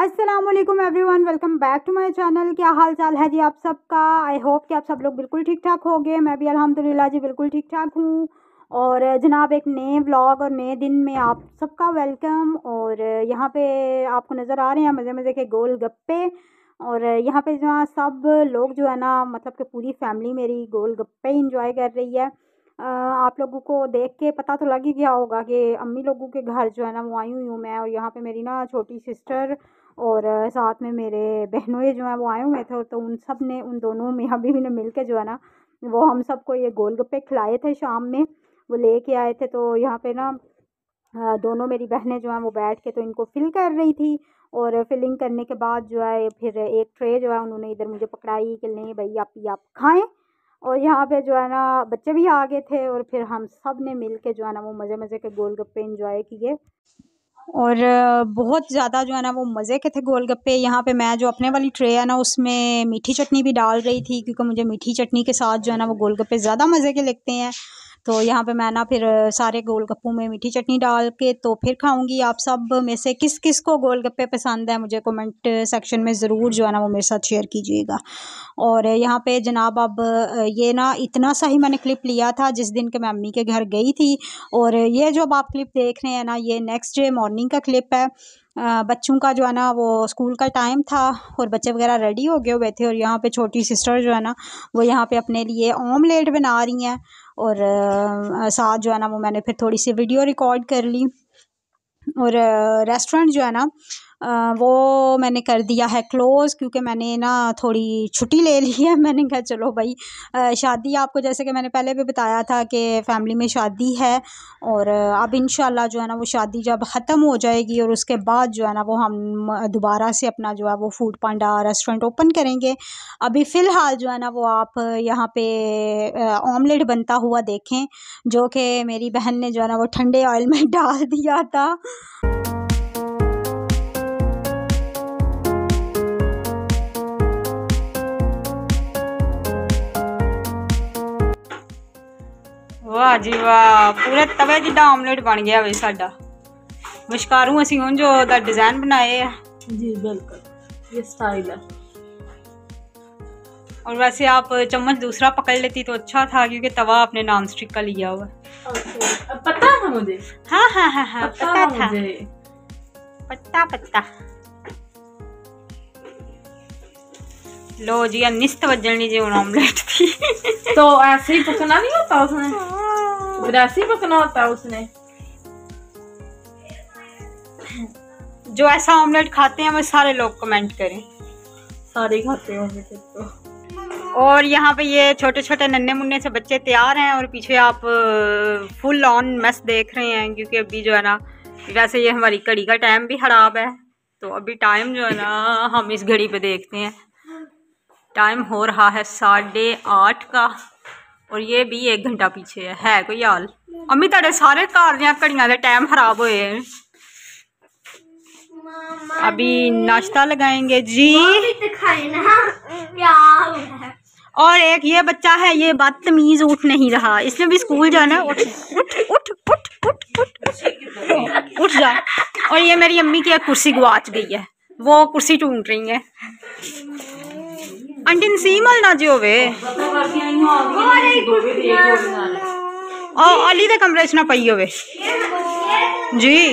अस्सलाम वालेकुम everyone welcome back to my channel क्या हाल चाल है जी आप सबका आई होप कि आप सब लोग बिल्कुल ठीक ठाक हो गए मैं भी अल्हम्दुलिल्लाह जी बिल्कुल ठीक ठाक हूँ और जनाब एक नए व्लॉग और नए दिन में आप सबका वेलकम और यहाँ पे आपको नज़र आ रहे हैं मज़े मज़े के गोल गप्पे और यहाँ पे जो सब लोग जो है ना मतलब कि पूरी फैमिली मेरी गोल गप्पे इंजॉय कर रही है आप लोगों को देख के पता तो लग ही गया होगा कि अम्मी लोगों के घर जो है ना वो आई हुई हूँ मैं और यहाँ पे मेरी ना छोटी सिस्टर और साथ में मेरे बहनों जो हैं वो आए हुए थे तो उन सब ने उन दोनों मियाँ भी ने मिल के जो है ना वो हम सबको ये गोल गप्पे खिलाए थे शाम में वो लेके आए थे तो यहाँ पे ना दोनों मेरी बहनें जो हैं वो बैठ के तो इनको फिल कर रही थी और फिलिंग करने के बाद जो है फिर एक ट्रे जो है उन्होंने इधर मुझे पकड़ाई कि नहीं भाई आप ये आप खाएँ और यहाँ पे जो है ना बच्चे भी आ गए थे और फिर हम सब ने मिल के जो है ना वो मज़े मज़े के गोलगप्पे इंजॉय किए और बहुत ज़्यादा जो है ना वो मज़े के थे गोलगप्पे यहाँ पे मैं जो अपने वाली ट्रे है ना उसमें मीठी चटनी भी डाल रही थी क्योंकि मुझे मीठी चटनी के साथ जो है ना वो गोलगप्पे ज़्यादा मज़े के लगते हैं तो यहाँ पे मैं ना फिर सारे गोलगप्पू में मीठी चटनी डाल के तो फिर खाऊंगी आप सब में से किस किस को गोलगप्पे पसंद है मुझे कमेंट सेक्शन में ज़रूर जो है ना वो मेरे साथ शेयर कीजिएगा और यहाँ पे जनाब अब ये ना इतना सा ही मैंने क्लिप लिया था जिस दिन के मैं अम्मी के घर गई थी और ये जो अब आप क्लिप देख रहे हैं ना ये नेक्स्ट डे मॉर्निंग का क्लिप है बच्चों का जो है ना वो स्कूल का टाइम था और बच्चे वगैरह रेडी हो गए हुए थे और यहाँ पे छोटी सिस्टर जो है ना वो यहाँ पे अपने लिए ऑमलेट बना रही हैं और साथ जो है ना वो मैंने फिर थोड़ी सी वीडियो रिकॉर्ड कर ली और रेस्टोरेंट जो है ना वो मैंने कर दिया है क्लोज़ क्योंकि मैंने ना थोड़ी छुट्टी ले ली है मैंने कहा चलो भाई शादी आपको जैसे कि मैंने पहले भी बताया था कि फ़ैमिली में शादी है और अब इन जो है ना वो शादी जब ख़त्म हो जाएगी और उसके बाद जो है ना वो हम दोबारा से अपना जो है वो फूड पांडा रेस्टोरेंट ओपन करेंगे अभी फ़िलहाल जो है ना वो आप यहाँ पे ऑमलेट बनता हुआ देखें जो कि मेरी बहन ने जो है ना वो ठंडे ऑयल में डाल दिया था वाह जी वाह पूरे तवे जिदा ऑमलेट बन गया वे साडा ਵਿਸ਼ਕਾਰੂ ਅਸੀਂ ਹੁਣ जो ਦਾ ਡਿਜ਼ਾਈਨ ਬਣਾਏ ਆ जी बिल्कुल ये स्टाइल है और वैसे आप चम्मच दूसरा पकड़ लेती तो अच्छा था क्योंकि तवा आपने नॉन स्टिक का लिया हुआ अब पता था मुझे हाँ हाँ हाँ हाँ पता, पता था मुझे पता पता लो जी निस्त वजन लीजिए ऑमलेट थी तो ऐसे ही पकना नहीं होता उसने विरासी पकना होता उसने जो ऐसा ऑमलेट खाते हैं वो सारे लोग कमेंट करें सारे खाते होंगे फिर तो और यहाँ पे ये छोटे छोटे नन्हे मुन्ने से बच्चे तैयार हैं और पीछे आप फुल ऑन मेस देख रहे हैं क्योंकि अभी जो है ना वैसे ये हमारी घड़ी का टाइम भी ख़राब है तो अभी टाइम जो है ना हम इस घड़ी पे देखते हैं टाइम हो रहा है साढ़े आठ का और ये भी एक घंटा पीछे है, है कोई हाल अम्मी तेरे सारे घर घड़िया के टाइम खराब हो अभी नाश्ता लगाएंगे जी और एक ये बच्चा है ये बदतमीज उठ नहीं रहा इसने भी स्कूल जाना है उठ उठ उठ उठ उठ उठ उठ जा और ये मेरी अम्मी की एक कुर्सी गुआच गई है वो कुर्सी टूट रही है અને સીમલ ના જોવે ઓલી દે કમરેશ ના પઈ હોવે જી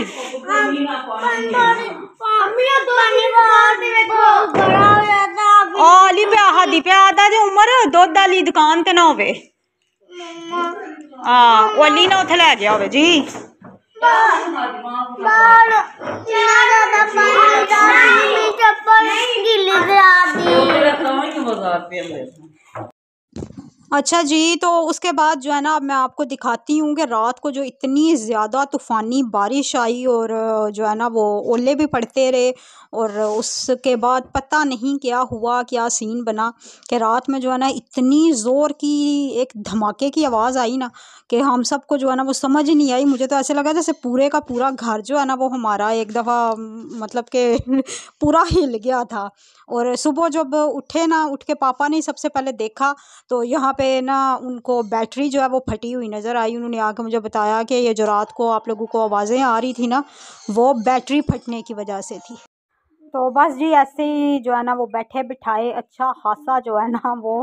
મમી તો કોટ દેખ ઓલી પે આધી પ્યા તા ઉમર દદલી દુકાન તે ના હોવે હા ઓલી નો થા લે ગયા હોવે જી चप्पल गिली जाती अच्छा जी तो उसके बाद जो है ना मैं आपको दिखाती हूँ कि रात को जो इतनी ज़्यादा तूफ़ानी बारिश आई और जो है ना वो ओले भी पड़ते रहे और उसके बाद पता नहीं क्या हुआ क्या सीन बना कि रात में जो है ना इतनी ज़ोर की एक धमाके की आवाज़ आई ना कि हम सबको जो है ना वो समझ नहीं आई मुझे तो ऐसे लगा जैसे पूरे का पूरा घर जो है ना वो हमारा एक दफ़ा मतलब कि पूरा हिल गया था और सुबह जब उठे ना उठ के पापा ने सबसे पहले देखा तो यहाँ पे ना उनको बैटरी जो है वो फटी हुई नज़र आई उन्होंने आके मुझे बताया कि ये जो रात को आप लोगों को आवाज़ें आ रही थी ना वो बैटरी फटने की वजह से थी तो बस जी ऐसे ही जो है ना वो बैठे बिठाए अच्छा खासा जो है ना वो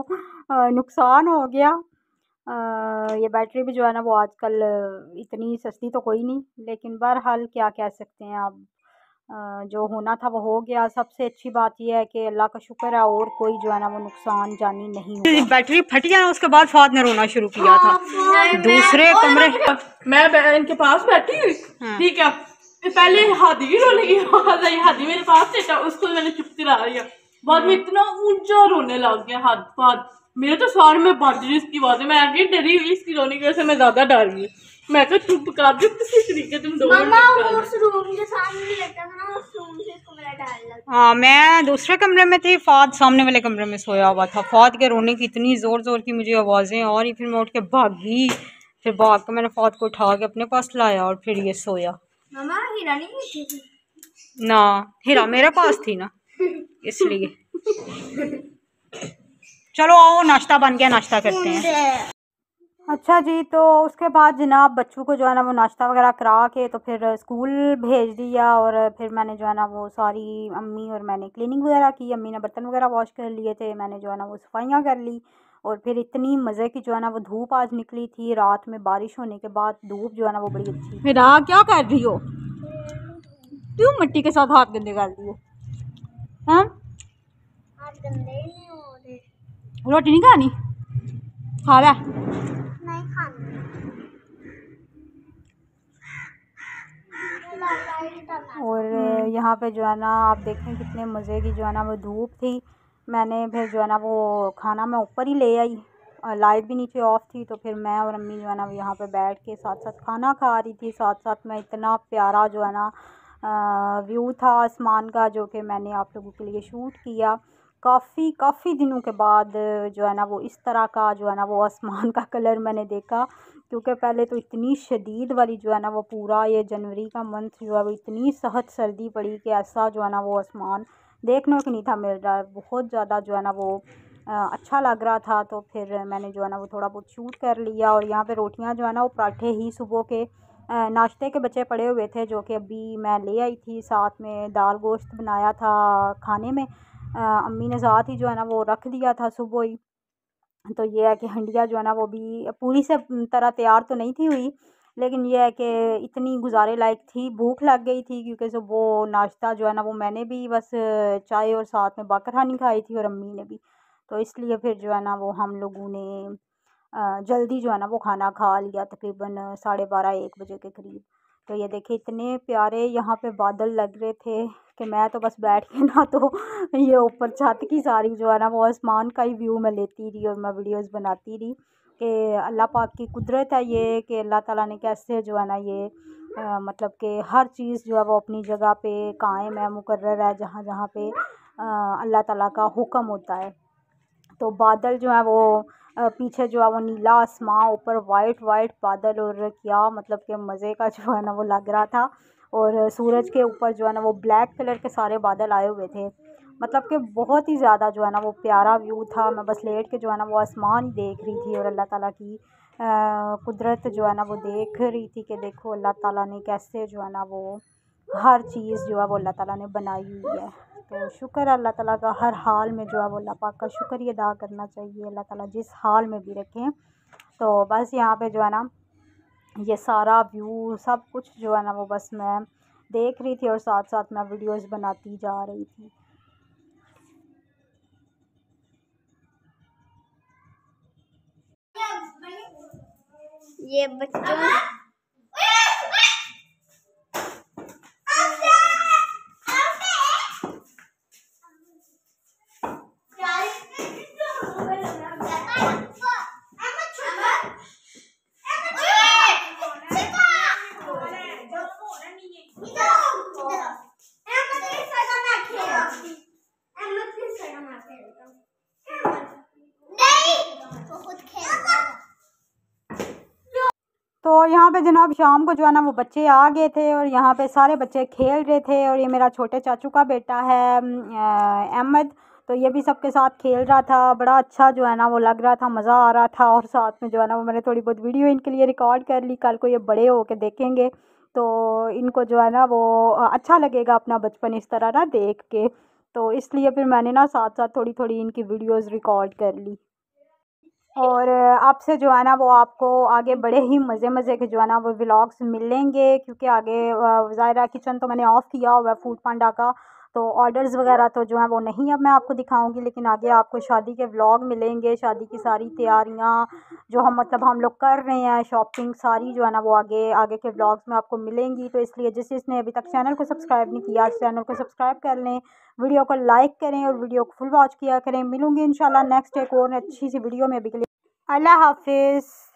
नुकसान हो गया आ, ये बैटरी भी जो है ना वो आजकल इतनी सस्ती तो कोई नहीं लेकिन बहरहाल क्या कह सकते हैं आप जो होना था वो हो गया सबसे अच्छी बात यह है कि अल्लाह का शुक्र है और कोई जो है ना वो नुकसान जानी नहीं बैटरी फट गया उसके बाद फाद ने रोना शुरू किया था हाँ, हाँ। दूसरे कमरे मैं इनके पास बैठी हुई हाँ। ठीक है पहले हादी रोने की हादी मेरे पास लेटा तो उसको मैंने ला रही लिया बाद में इतना ऊंचा रोने लग गया हाथ पाथ मेरे तो सार में बांध इसकी बात है मैं डरी हुई इसकी रोने की वजह से मैं ज़्यादा डर गई मैं कहा तो चुप कर दो किसी तरीके तुम दो मम्मा उस रूम के सामने रहता था ना उस रूम से इसको मेरा डाल हां मैं दूसरे कमरे में थी फाद सामने वाले कमरे में सोया हुआ था फाद के रोने की इतनी ज़ोर ज़ोर की मुझे आवाज़ें और फिर मैं उठ के भागी फिर भाग के मैंने फाद को उठा के अपने पास लाया और फिर ये सोया मामा हीरा नहीं थी ना हीरा मेरे पास थी ना इसलिए चलो आओ नाश्ता बन गया नाश्ता करते हैं अच्छा जी तो उसके बाद जनाब बच्चों को जो है ना वो नाश्ता वगैरह करा के तो फिर स्कूल भेज दिया और फिर मैंने जो है ना वो सारी अम्मी और मैंने क्लीनिंग वगैरह की अम्मी ने बर्तन वगैरह वॉश कर लिए थे मैंने जो है ना वो सफाइयाँ कर ली और फिर इतनी मज़े की जो है ना वो धूप आज निकली थी रात में बारिश होने के बाद धूप जो है ना वो बड़ी अच्छी मेरा क्या कर रही हो क्यों मिट्टी के साथ हाथ गंदे कर दिए हो हाँ? रोटी नहीं खानी खा रहा और हम्म। यहाँ पे जो है ना आप देखें कितने मज़े की जो है ना वो धूप थी मैंने फिर जो है ना वो खाना मैं ऊपर ही ले आई लाइट भी नीचे ऑफ थी तो फिर मैं और अम्मी जो है ना यहाँ पे बैठ के साथ साथ खाना खा रही थी साथ साथ मैं इतना प्यारा जो है ना व्यू था आसमान का जो कि मैंने आप लोगों के लिए शूट किया काफ़ी काफ़ी दिनों के बाद जो है ना वो इस तरह का जो है ना वो आसमान का कलर मैंने देखा क्योंकि पहले तो इतनी शदीद वाली जो है ना वो पूरा ये जनवरी का मंथ जो है वो इतनी सहद सर्दी पड़ी कि ऐसा जो है ना वो आसमान देखने को नहीं था मिल रहा बहुत ज़्यादा जो है ना वो अच्छा लग रहा था तो फिर मैंने जो है ना वो थोड़ा बहुत शूट कर लिया और यहाँ पर रोटियाँ जो है ना वो पराठे ही सुबह के नाश्ते के बच्चे पड़े हुए थे जो कि अभी मैं ले आई थी साथ में दाल गोश्त बनाया था खाने में आ, अम्मी ने साथ ही जो है ना वो रख दिया था सुबह ही तो ये है कि हंडिया जो है ना वो भी पूरी से तरह तैयार तो नहीं थी हुई लेकिन यह है कि इतनी गुजारे लायक थी भूख लग गई थी क्योंकि जो वो नाश्ता जो है ना वो मैंने भी बस चाय और साथ में बाकरहानी खाई थी और अम्मी ने भी तो इसलिए फिर जो है ना वो हम लोगों ने जल्दी जो है ना वो खाना खा लिया तकरीबन साढ़े बारह एक बजे के करीब तो ये देखिए इतने प्यारे यहाँ पे बादल लग रहे थे कि मैं तो बस बैठ के ना तो ये ऊपर छत की सारी जो है ना वो आसमान का ही व्यू मैं लेती रही और मैं वीडियोस बनाती रही कि अल्लाह पाक की कुदरत है ये कि अल्लाह ताला ने कैसे जो है ना ये आ, मतलब कि हर चीज़ जो है वो अपनी जगह पे कायम है मुकर्र है जहाँ जहाँ पे अल्लाह ताला का हुक्म होता है तो बादल जो है वो पीछे जो है वो नीला आसमां ऊपर वाइट वाइट बादल और क्या मतलब के मज़े का जो है ना वो लग रहा था और सूरज के ऊपर जो है ना वो ब्लैक कलर के सारे बादल आए हुए थे मतलब कि बहुत ही ज़्यादा जो है ना वो प्यारा व्यू था मैं बस लेट के जो है ना वो आसमान देख रही थी और अल्लाह ताला की कुदरत जो है ना वो देख रही थी कि देखो अल्लाह ताला ने कैसे जो है ना वो हर चीज़ जो है वो अल्लाह ताला ने बनाई हुई है तो शुक्र अल्लाह ताला का हर हाल में जो है वो अल्लाह पाक का शुक्र अदा करना चाहिए अल्लाह ताला जिस हाल में भी रखें तो बस यहाँ पर जो है ना ये सारा व्यू सब कुछ जो है ना वो बस मैं देख रही थी और साथ साथ मैं वीडियोस बनाती जा रही थी ये बच्चों जनाब शाम को जो है ना वो बच्चे आ गए थे और यहाँ पे सारे बच्चे खेल रहे थे और ये मेरा छोटे चाचू का बेटा है अहमद तो ये भी सबके साथ खेल रहा था बड़ा अच्छा जो है ना वो लग रहा था मज़ा आ रहा था और साथ में जो है ना वो मैंने थोड़ी बहुत वीडियो इनके लिए रिकॉर्ड कर ली कल को ये बड़े हो के देखेंगे तो इनको जो है ना वो अच्छा लगेगा अपना बचपन इस तरह ना देख के तो इसलिए फिर मैंने ना साथ साथ थोड़ी थोड़ी इनकी वीडियोज़ रिकॉर्ड कर ली और आपसे जो है ना वो आपको आगे बड़े ही मज़े मज़े के जो है ना वो व्लॉग्स मिलेंगे क्योंकि आगे ज़ायरा किचन तो मैंने ऑफ़ किया हुआ है फूड पांडा का तो ऑर्डर्स वगैरह तो जो है वो नहीं अब मैं आपको दिखाऊंगी लेकिन आगे आपको शादी के व्लॉग मिलेंगे शादी की सारी तैयारियाँ जो हम मतलब हम लोग कर रहे हैं शॉपिंग सारी जो है ना वो आगे आगे के ब्लॉग्स में आपको मिलेंगी तो इसलिए जिस जिसने अभी तक चैनल को सब्सक्राइब नहीं किया चैनल को सब्सक्राइब कर लें वीडियो को लाइक करें और वीडियो को फुल वॉच किया करें मिलूंगी इन नेक्स्ट एक और अच्छी सी वीडियो में अभी के लिए अल्लाह हाफिज़